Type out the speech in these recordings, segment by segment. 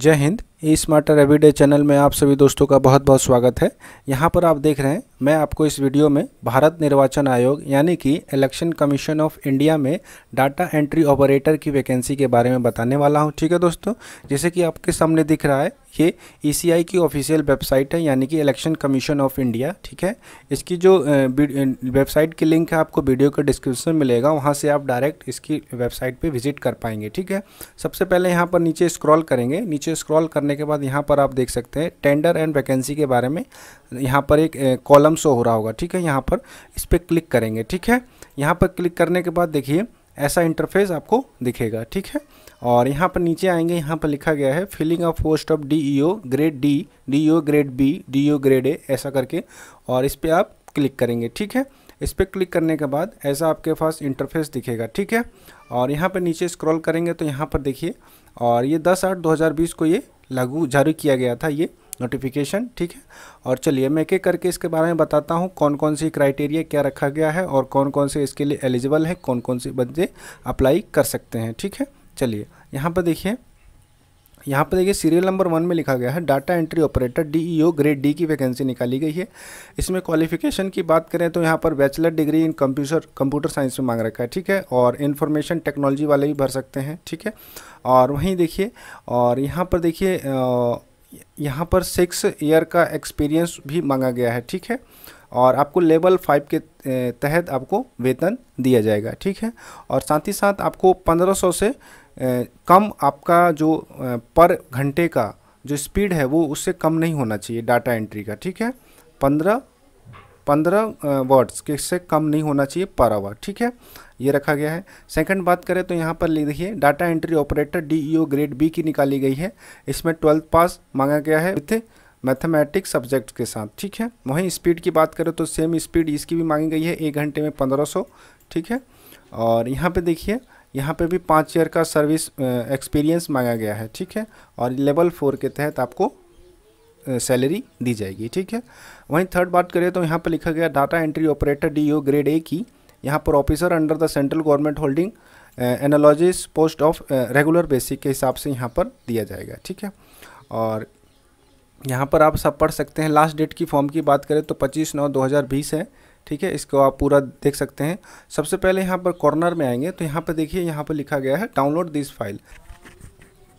जय हिंद E smarter everyday channel में आप सभी दोस्तों का बहुत बहुत स्वागत है यहाँ पर आप देख रहे हैं मैं आपको इस वीडियो में भारत निर्वाचन आयोग यानी कि इलेक्शन कमीशन ऑफ इंडिया में डाटा एंट्री ऑपरेटर की वैकेंसी के बारे में बताने वाला हूँ ठीक है दोस्तों जैसे कि आपके सामने दिख रहा है ये ई e की ऑफिशियल वेबसाइट है यानी कि इलेक्शन कमीशन ऑफ इंडिया ठीक है इसकी जो वेबसाइट की लिंक है आपको वीडियो का डिस्क्रिप्शन मिलेगा वहाँ से आप डायरेक्ट इसकी वेबसाइट पर विजिट कर पाएंगे ठीक है सबसे पहले यहाँ पर नीचे स्क्रॉल करेंगे नीचे स्क्रॉल करने के बाद यहाँ पर आप देख सकते हैं टेंडर एंड वैकेंसी के बारे में यहाँ पर एक कॉलम शो हो रहा होगा ठीक है यहाँ पर इस पर क्लिक करेंगे ठीक है यहाँ पर क्लिक करने के बाद देखिए ऐसा इंटरफेस आपको दिखेगा ठीक है और यहाँ पर नीचे आएंगे यहाँ पर लिखा गया है filling of post of D E O grade D D O grade B D O grade A ऐसा करके और इस पर आप क्लिक करेंगे ठीक है इस पर क्लिक करने के बाद ऐसा आपके पास इंटरफेस दिखेगा ठीक है और यहाँ पर नीचे स्क्रॉल करेंगे तो यहाँ पर देखिए और ये 10 आठ 2020 को ये लागू जारी किया गया था ये नोटिफिकेशन ठीक है और चलिए मैं एक एक करके इसके बारे में बताता हूँ कौन कौन सी क्राइटेरिया क्या रखा गया है और कौन कौन से इसके लिए एलिजिबल है कौन कौन से बंदे अप्लाई कर सकते हैं ठीक है चलिए यहाँ पर देखिए यहाँ पर देखिए सीरियल नंबर वन में लिखा गया है data entry operator DEO grade D की वैकेंसी निकाली गई है इसमें क्वालिफिकेशन की बात करें तो यहाँ पर bachelor degree in computer computer science में मांग रखा है ठीक है और इन्फॉर्मेशन टेक्नोलॉजी वाले भी भर सकते हैं ठीक है और वहीं देखिए और यहाँ पर देखिए यहाँ पर सिक्स ईयर का एक्सपीरियंस भी मांगा गया है ठीक है और आपको लेवल फाइव के तहत आपको वेतन दिया जाएगा ठीक है और साथ ही साथ आपको पंद्रह सौ से कम आपका जो पर घंटे का जो स्पीड है वो उससे कम नहीं होना चाहिए डाटा एंट्री का ठीक है पंद्रह पंद्रह वर्ड्स के से कम नहीं होना चाहिए पर आवर ठीक है ये रखा गया है सेकंड बात करें तो यहाँ पर देखिए data entry operator D E O grade B की निकाली गई है इसमें ट्वेल्थ पास मांगा गया है विथ मैथमेटिक्स सब्जेक्ट के साथ ठीक है वहीं स्पीड की बात करें तो सेम स्पीड इसकी भी मांगी गई है एक घंटे में पंद्रह सौ ठीक है और यहाँ पर देखिए यहाँ पे भी पाँच ईयर का सर्विस एक्सपीरियंस मांगा गया है ठीक है और लेवल फोर के तहत आपको सैलरी दी जाएगी ठीक है वहीं थर्ड बात करें तो यहाँ पर लिखा गया data entry operator D grade A की यहाँ पर officer under the central government holding analogous post of regular basic के हिसाब से यहाँ पर दिया जाएगा ठीक है और यहाँ पर आप सब पढ़ सकते हैं लास्ट डेट की फॉर्म की बात करें तो 25 नौ 2020 है ठीक है इसको आप पूरा देख सकते हैं सबसे पहले यहाँ पर कॉर्नर में आएंगे तो यहाँ पर देखिए यहाँ पर लिखा गया है डाउनलोड दिस फाइल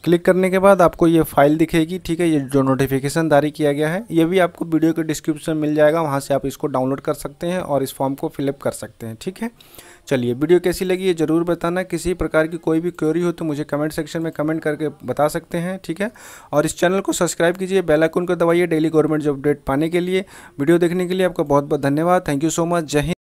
क्लिक करने के बाद आपको ये फाइल दिखेगी ठीक है ये जो नोटिफिकेशन जारी किया गया है ये भी आपको वीडियो के डिस्क्रिप्शन मिल जाएगा वहाँ से आप इसको डाउनलोड कर सकते हैं और इस फॉर्म को फिलअप कर सकते हैं ठीक है चलिए वीडियो कैसी लगी ये ज़रूर बताना किसी प्रकार की कोई भी क्वेरी हो तो मुझे कमेंट सेक्शन में कमेंट करके बता सकते हैं ठीक है और इस चैनल को सब्सक्राइब कीजिए बेल आइकन को दबाइए डेली गवर्नमेंट जॉब अपडेट पाने के लिए वीडियो देखने के लिए आपका बहुत बहुत धन्यवाद थैंक यू सो मच जय हिंद